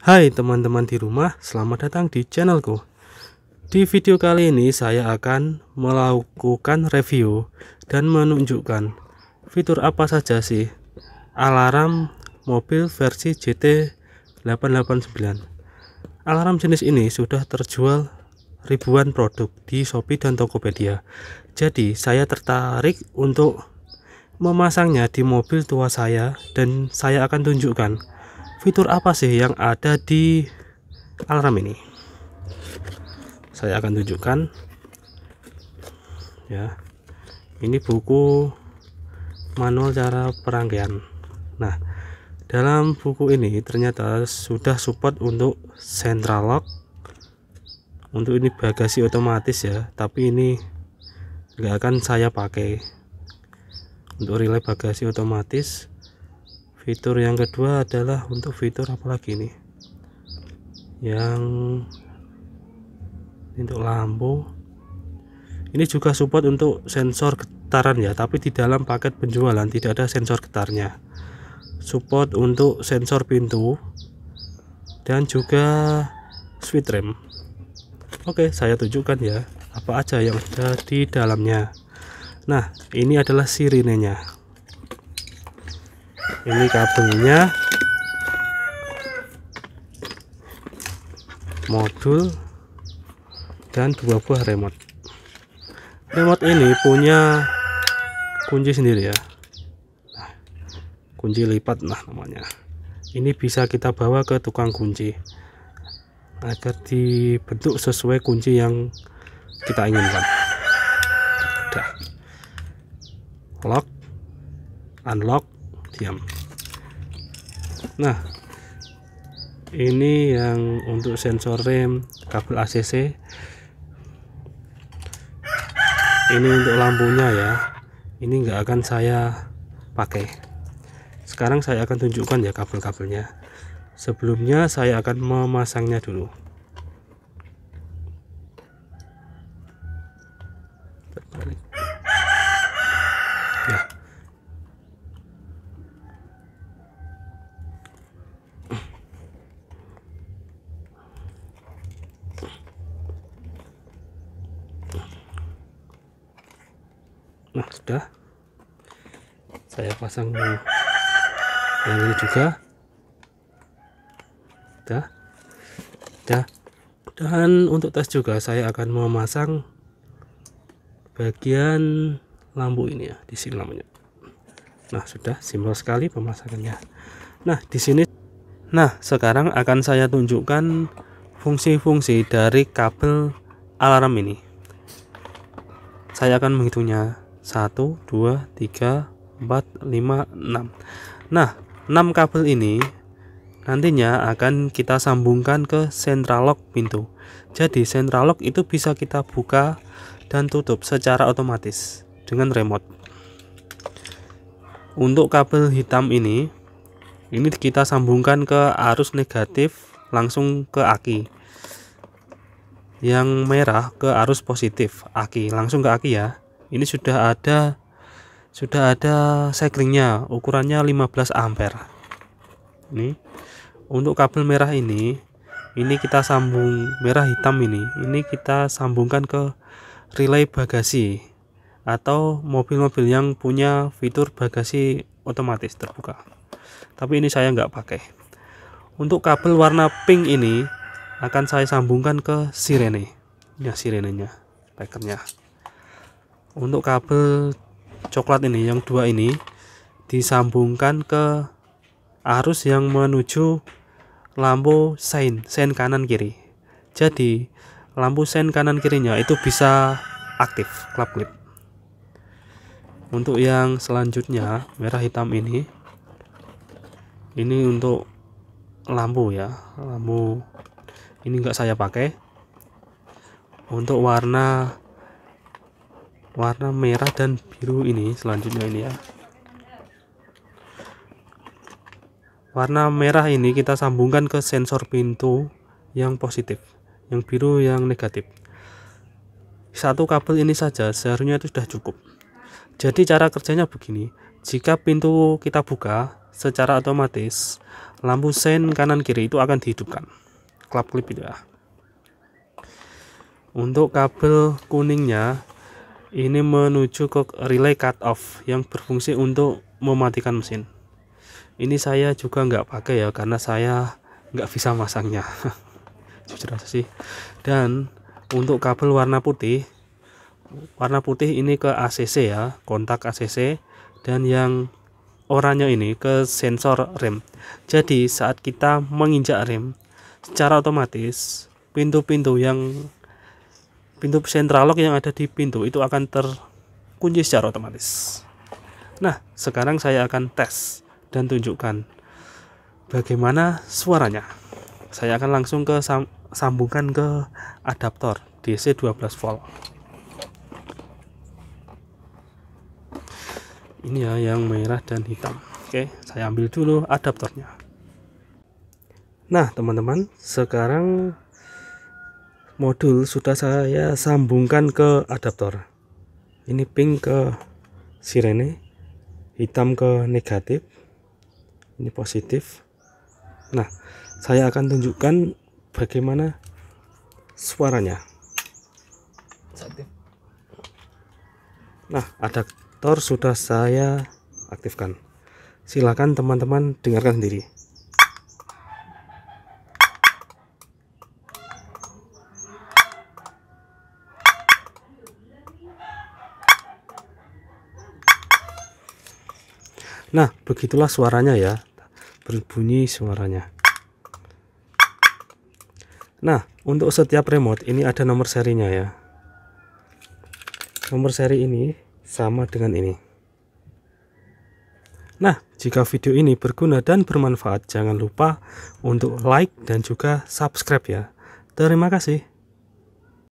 Hai teman-teman di rumah, selamat datang di channelku. Di video kali ini saya akan melakukan review dan menunjukkan fitur apa saja sih alarm mobil versi GT889. Alarm jenis ini sudah terjual ribuan produk di Shopee dan Tokopedia. Jadi saya tertarik untuk memasangnya di mobil tua saya dan saya akan tunjukkan fitur apa sih yang ada di alarm ini saya akan tunjukkan ya ini buku manual cara perangkaian nah dalam buku ini ternyata sudah support untuk central lock untuk ini bagasi otomatis ya tapi ini nggak akan saya pakai untuk relay bagasi otomatis fitur yang kedua adalah untuk fitur apa lagi nih? yang untuk lampu ini juga support untuk sensor getaran ya tapi di dalam paket penjualan tidak ada sensor getarnya support untuk sensor pintu dan juga switch rem Oke saya tunjukkan ya apa aja yang ada di dalamnya nah ini adalah sirinenya ini kabelnya modul dan dua buah remote remote ini punya kunci sendiri ya nah, kunci lipat nah namanya ini bisa kita bawa ke tukang kunci agar dibentuk sesuai kunci yang kita inginkan udah lock unlock nah ini yang untuk sensor rem kabel ACC ini untuk lampunya ya ini nggak akan saya pakai sekarang saya akan tunjukkan ya kabel-kabelnya sebelumnya saya akan memasangnya dulu sudah saya pasang yang ini juga sudah sudah dan untuk tes juga saya akan memasang bagian lampu ini ya di sini namanya nah sudah simpel sekali pemasangannya nah di sini nah sekarang akan saya tunjukkan fungsi-fungsi dari kabel alarm ini saya akan menghitungnya 1 2 3 4 5 6 nah 6 kabel ini nantinya akan kita sambungkan ke central lock pintu jadi central lock itu bisa kita buka dan tutup secara otomatis dengan remote untuk kabel hitam ini ini kita sambungkan ke arus negatif langsung ke aki yang merah ke arus positif aki langsung ke aki ya ini sudah ada sudah ada cyclingnya ukurannya 15 ampere ini untuk kabel merah ini ini kita sambung merah hitam ini ini kita sambungkan ke relay bagasi atau mobil-mobil yang punya fitur bagasi otomatis terbuka tapi ini saya nggak pakai untuk kabel warna pink ini akan saya sambungkan ke sirene ya sirenenya spekernya untuk kabel coklat ini yang dua ini disambungkan ke arus yang menuju lampu sein sein kanan kiri jadi lampu sein kanan kirinya itu bisa aktif klap klip untuk yang selanjutnya merah hitam ini ini untuk lampu ya lampu ini enggak saya pakai untuk warna warna merah dan biru ini selanjutnya ini ya warna merah ini kita sambungkan ke sensor pintu yang positif yang biru yang negatif satu kabel ini saja seharusnya itu sudah cukup jadi cara kerjanya begini jika pintu kita buka secara otomatis lampu sen kanan kiri itu akan dihidupkan klap klip itu ya untuk kabel kuningnya ini menuju ke relay cut off yang berfungsi untuk mematikan mesin ini saya juga nggak pakai ya karena saya nggak bisa masangnya jujur aja sih dan untuk kabel warna putih warna putih ini ke ACC ya kontak ACC dan yang oranye ini ke sensor rem jadi saat kita menginjak rem secara otomatis pintu-pintu yang pintu sentral lock yang ada di pintu itu akan terkunci secara otomatis. Nah, sekarang saya akan tes dan tunjukkan bagaimana suaranya. Saya akan langsung ke sam sambungkan ke adaptor DC 12 volt. Ini ya yang merah dan hitam. Oke, saya ambil dulu adaptornya. Nah, teman-teman, sekarang modul sudah saya sambungkan ke adaptor ini pink ke sirene hitam ke negatif ini positif nah saya akan tunjukkan bagaimana suaranya nah adaptor sudah saya aktifkan silakan teman-teman dengarkan sendiri Nah, begitulah suaranya ya. Berbunyi suaranya. Nah, untuk setiap remote ini ada nomor serinya ya. Nomor seri ini sama dengan ini. Nah, jika video ini berguna dan bermanfaat, jangan lupa untuk like dan juga subscribe ya. Terima kasih.